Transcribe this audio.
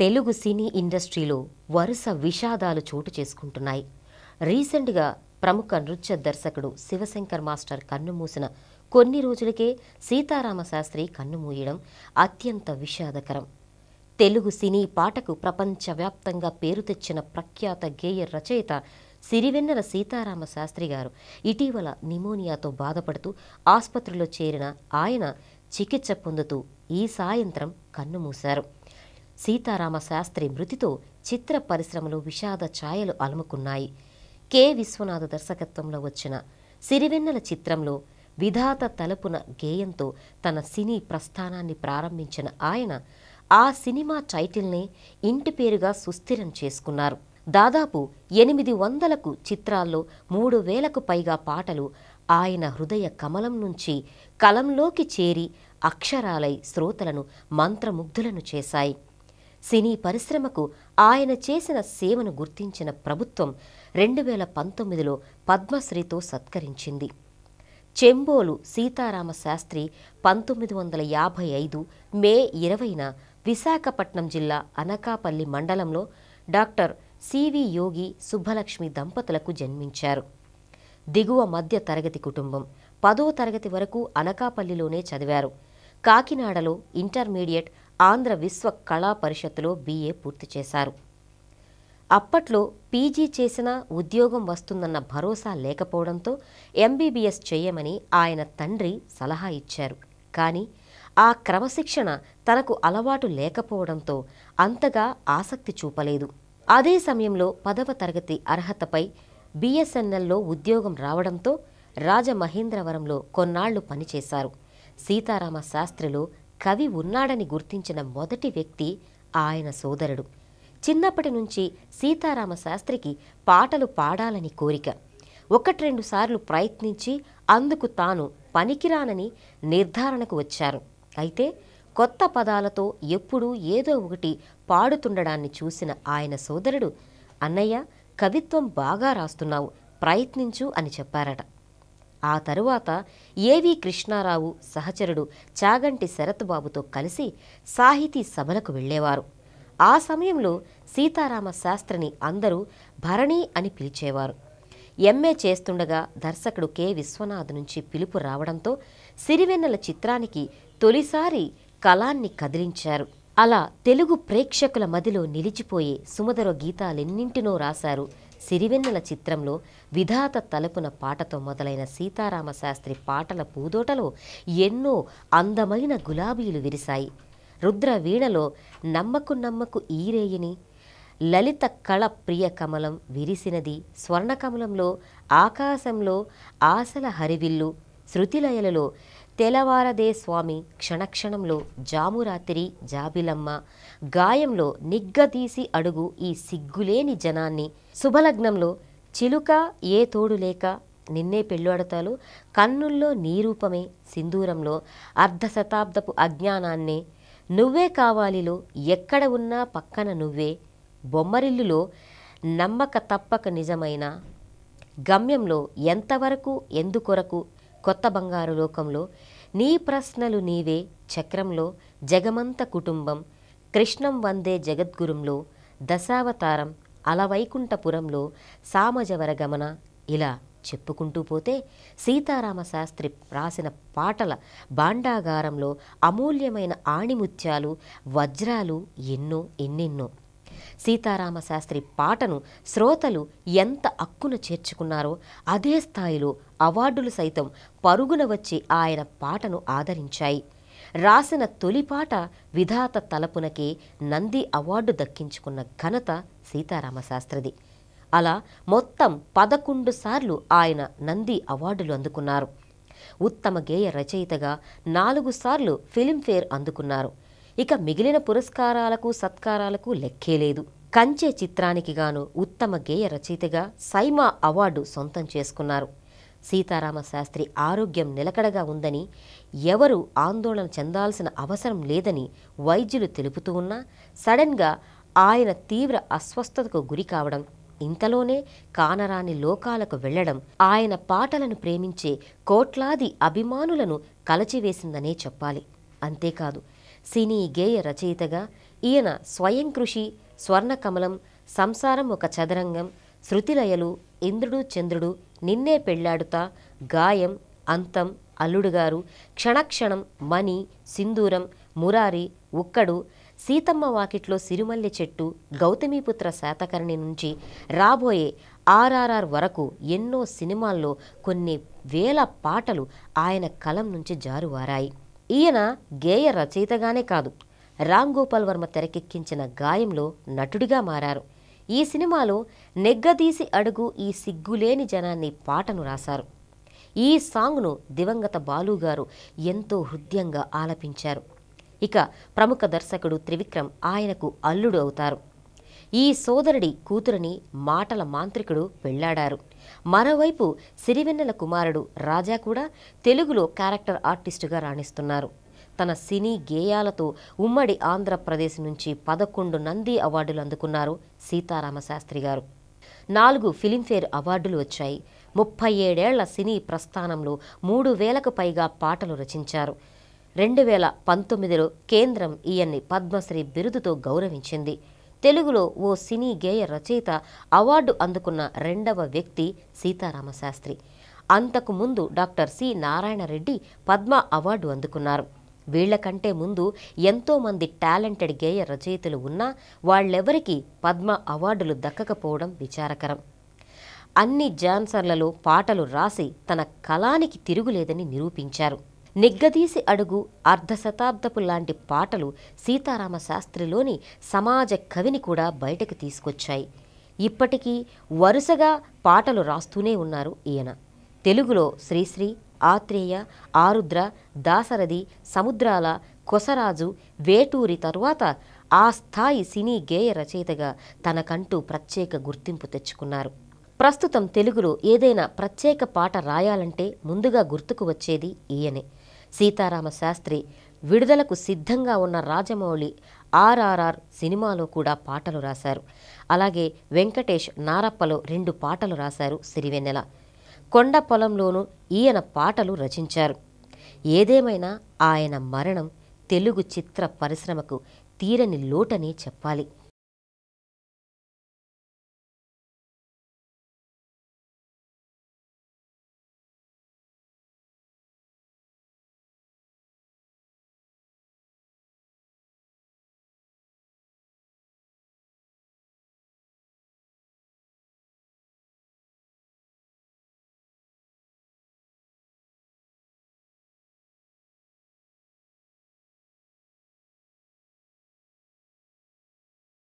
తెలుగు సినీ ఇండస్ట్రీలో వరుస విషాదాలు చోటు చేసుకుంటున్నాయి రీసెంట్గా ప్రముఖ నృత్య దర్శకుడు శివశంకర్ మాస్టర్ కన్నుమూసిన కొన్ని రోజులకే సీతారామ శాస్త్రి కన్నుమూయడం అత్యంత విషాదకరం తెలుగు సినీ పాటకు ప్రపంచవ్యాప్తంగా పేరు తెచ్చిన ప్రఖ్యాత గేయ రచయిత సిరివెన్నెల సీతారామ శాస్త్రి గారు ఇటీవల నిమోనియాతో బాధపడుతూ ఆసుపత్రిలో చేరిన ఆయన చికిత్స పొందుతూ ఈ సాయంత్రం కన్నుమూశారు సీతారామ శాస్త్రి మృతితో చిత్ర పరిశ్రమలో విషాద ఛాయలు అలుముకున్నాయి కె విశ్వనాథ్ దర్శకత్వంలో వచ్చిన సిరివెన్నెల చిత్రంలో విధాత తలపున గేయంతో తన సినీ ప్రస్థానాన్ని ప్రారంభించిన ఆయన ఆ సినిమా టైటిల్నే ఇంటి పేరుగా సుస్థిరం చేసుకున్నారు దాదాపు ఎనిమిది వందలకు చిత్రాల్లో మూడు వేలకు పైగా పాటలు ఆయన హృదయ కమలం నుంచి కలంలోకి చేరి అక్షరాలై శ్రోతలను మంత్రముగ్ధులను చేశాయి సినీ పరిశ్రమకు ఆయన చేసిన సేవను గుర్తించిన ప్రభుత్వం రెండు వేల పంతొమ్మిదిలో పద్మశ్రీతో సత్కరించింది చెంబోలు సీతారామ శాస్త్రి పంతొమ్మిది వందల యాభై ఐదు మే ఇరవైన విశాఖపట్నం జిల్లా అనకాపల్లి మండలంలో డాక్టర్ సివి యోగి సుబ్బలక్ష్మి దంపతులకు జన్మించారు దిగువ మధ్య తరగతి కుటుంబం పదో తరగతి వరకు అనకాపల్లిలోనే చదివారు కాకినాడలో ఇంటర్మీడియట్ ఆంధ్ర విశ్వ కళా పరిషత్తులో బీఏ పూర్తి చేశారు అప్పట్లో పీజీ చేసినా ఉద్యోగం వస్తుందన్న భరోసా లేకపోవడంతో ఎంబీబీఎస్ చేయమని ఆయన తండ్రి సలహా ఇచ్చారు కానీ ఆ క్రమశిక్షణ తనకు అలవాటు లేకపోవడంతో అంతగా ఆసక్తి చూపలేదు అదే సమయంలో పదవ తరగతి అర్హతపై బీఎస్ఎన్ఎల్లో ఉద్యోగం రావడంతో రాజమహేంద్రవరంలో కొన్నాళ్లు పనిచేశారు సీతారామ శాస్త్రిలో కవి ఉన్నాడని గుర్తించిన మొదటి వ్యక్తి ఆయన సోదరుడు చిన్నప్పటి నుంచి సీతారామ శాస్త్రికి పాటలు పాడాలని కోరిక ఒకట్రెండు సార్లు ప్రయత్నించి అందుకు తాను పనికిరానని నిర్ధారణకు వచ్చారు అయితే కొత్త పదాలతో ఎప్పుడూ ఏదో ఒకటి పాడుతుండడాన్ని చూసిన ఆయన సోదరుడు అన్నయ్య కవిత్వం బాగా రాస్తున్నావు ప్రయత్నించు అని చెప్పారట ఆ తరువాత ఏవి కృష్ణారావు సహచరుడు చాగంటి శరత్బాబుతో కలిసి సాహితీ సభలకు వెళ్ళేవారు ఆ సమయంలో సీతారామ శాస్త్రిని అందరూ భరణి అని పిలిచేవారు ఎంఏ చేస్తుండగా దర్శకుడు కె విశ్వనాథ్ నుంచి పిలుపు రావడంతో సిరివెన్నెల చిత్రానికి తొలిసారి కళాన్ని కదిలించారు అలా తెలుగు ప్రేక్షకుల మదిలో నిలిచిపోయే సుమధర గీతాలెన్నింటినో రాశారు సిరివెన్నెల చిత్రంలో విధాత తలుపున పాటతో మొదలైన సీతారామ శాస్త్రి పాటల పూదోటలో ఎన్నో అందమైన గులాబీలు విరిశాయి రుద్ర వీణలో నమ్మకు నమ్మకు ఈరేయిని లలిత కళ ప్రియ కమలం విరిసినది స్వర్ణకమలంలో ఆకాశంలో ఆశల హరివిల్లు శృతిలయలలో తెలవారదే స్వామి క్షణక్షణంలో జామురాత్రి జాబిలమ్మ గాయంలో నిగ్గదీసి అడుగు ఈ సిగ్గులేని జనాన్ని శుభలగ్నంలో చిలుక ఏ తోడు లేక నిన్నే పెళ్ళాడతాలు కన్నుల్లో నీరూపమే సింధూరంలో అర్ధ శతాబ్దపు అజ్ఞానాన్నే నువ్వే కావాలిలో ఎక్కడ ఉన్నా పక్కన నువ్వే బొమ్మరిల్లులో నమ్మక తప్పక నిజమైన గమ్యంలో ఎంతవరకు ఎందుకొరకు కొత్త బంగారు లోకంలో నీ ప్రశ్నలు నీవే చక్రంలో జగమంత కుటుంబం కృష్ణం వందే జగద్గురుంలో దశావతారం అలవైకుంఠపురంలో సామజవర గమన ఇలా చెప్పుకుంటూ పోతే సీతారామ శాస్త్రి రాసిన పాటల భాండాగారంలో అమూల్యమైన ఆణిముత్యాలు వజ్రాలు ఎన్నో ఎన్నెన్నో సీతారామ శాస్త్రి పాటను శ్రోతలు ఎంత అక్కున చేర్చుకున్నారో అదే స్థాయిలో అవార్డులు సైతం పరుగున వచ్చి ఆయన పాటను ఆదరించాయి రాసిన తొలి పాట విధాత తలపునకే నంది అవార్డు దక్కించుకున్న ఘనత సీతారామ శాస్త్రిది అలా మొత్తం పదకొండు సార్లు ఆయన నంది అవార్డులు అందుకున్నారు ఉత్తమ గేయ రచయితగా నాలుగు సార్లు ఫిలింఫేర్ అందుకున్నారు ఇక మిగిలిన పురస్కారాలకు సత్కారాలకు లెక్కే లేదు కంచే చిత్రానికి గాను ఉత్తమ గేయ రచయితగా సైమా అవార్డు సొంతం చేసుకున్నారు సీతారామ శాస్త్రి ఆరోగ్యం నిలకడగా ఉందని ఎవరు ఆందోళన చెందాల్సిన అవసరం లేదని వైద్యులు తెలుపుతూ ఉన్నా సడన్గా ఆయన తీవ్ర అస్వస్థతకు గురి కావడం ఇంతలోనే కానరాని లోకాలకు వెళ్లడం ఆయన పాటలను ప్రేమించే కోట్లాది అభిమానులను కలచివేసిందనే చెప్పాలి అంతేకాదు సినీ గేయ రచయితగా ఈయన స్వయం కృషి స్వర్ణకమలం సంసారం ఒక చదరంగం శృతిలయలు ఇంద్రుడు చంద్రుడు నిన్నే పెళ్లాడుత గాయం అంతం అల్లుడుగారు క్షణక్షణం మణి సింధూరం మురారి ఉక్కడు సీతమ్మ వాకిట్లో సిరిమల్లె చెట్టు గౌతమీపుత్ర శాతకర్ణి నుంచి రాబోయే ఆర్ఆర్ఆర్ వరకు ఎన్నో సినిమాల్లో కొన్ని వేల పాటలు ఆయన కలం నుంచి జారువారాయి ఈయన గేయ రచయితగానే కాదు రామ్ గోపాల్ వర్మ తెరకెక్కించిన గాయంలో నటుడిగా మారారు ఈ సినిమాలో నెగ్గదీసి అడుగు ఈ సిగ్గులేని జనాన్ని పాటను రాశారు ఈ సాంగ్ను దివంగత బాలుగారు ఎంతో హృదయంగా ఆలపించారు ఇక ప్రముఖ దర్శకుడు త్రివిక్రమ్ ఆయనకు అల్లుడు అవుతారు ఈ సోదరుడి కూతురిని మాటల మాంత్రికుడు పెళ్లాడారు మరోవైపు సిరివెన్నెల కుమారుడు రాజా కూడా తెలుగులో క్యారెక్టర్ ఆర్టిస్టుగా రాణిస్తున్నారు తన సినీ గేయాలతో ఉమ్మడి ఆంధ్రప్రదేశ్ నుంచి పదకొండు నంది అవార్డులు అందుకున్నారు సీతారామ శాస్త్రి గారు నాలుగు ఫిలింఫేర్ అవార్డులు వచ్చాయి ముప్పై ఏడేళ్ల సినీ ప్రస్థానంలో మూడు వేలకు పైగా పాటలు రచించారు రెండు వేల పంతొమ్మిదిలో కేంద్రం ఈయన్ని పద్మశ్రీ బిరుదుతో గౌరవించింది తెలుగులో ఓ సినీ గేయ రచయిత అవార్డు అందుకున్న రెండవ వ్యక్తి సీతారామ శాస్త్రి అంతకు ముందు doctor C Narayana Reddy Padma award అందుకున్నారు కంటే ముందు ఎంతోమంది టాలెంటెడ్ గేయ రచయితలు ఉన్నా వాళ్ళెవరికీ పద్మ అవార్డులు దక్కకపోవడం విచారకరం అన్ని జాన్సర్లలో పాటలు రాసి తన కళానికి తిరుగులేదని నిరూపించారు నిగ్గదీసి అడుగు అర్ధశతాబ్దపు లాంటి పాటలు సీతారామ శాస్త్రిలోని సమాజ కవిని కూడా బయటకు తీసుకొచ్చాయి ఇప్పటికీ వరుసగా పాటలు రాస్తూనే ఉన్నారు ఈయన తెలుగులో శ్రీశ్రీ ఆత్రేయ ఆరుద్ర దాసరథి సముద్రాల కొసరాజు వేటూరి తరువాత ఆ స్థాయి సినీ గేయ రచయితగా తనకంటూ ప్రత్యేక గుర్తింపు తెచ్చుకున్నారు ప్రస్తుతం తెలుగులో ఏదైనా ప్రత్యేక పాట రాయాలంటే ముందుగా గుర్తుకు వచ్చేది ఈయనే సీతారామ శాస్త్రి విడుదలకు సిద్ధంగా ఉన్న రాజమౌళి ఆర్ఆర్ఆర్ సినిమాలో కూడా పాటలు రాశారు అలాగే వెంకటేష్ నారప్పలో రెండు పాటలు రాశారు సిరివెన్నెల కొండ పొలంలోనూ ఈయన పాటలు రచించారు ఏదేమైనా ఆయన మరణం తెలుగు చిత్ర పరిశ్రమకు తీరని లోటని చెప్పాలి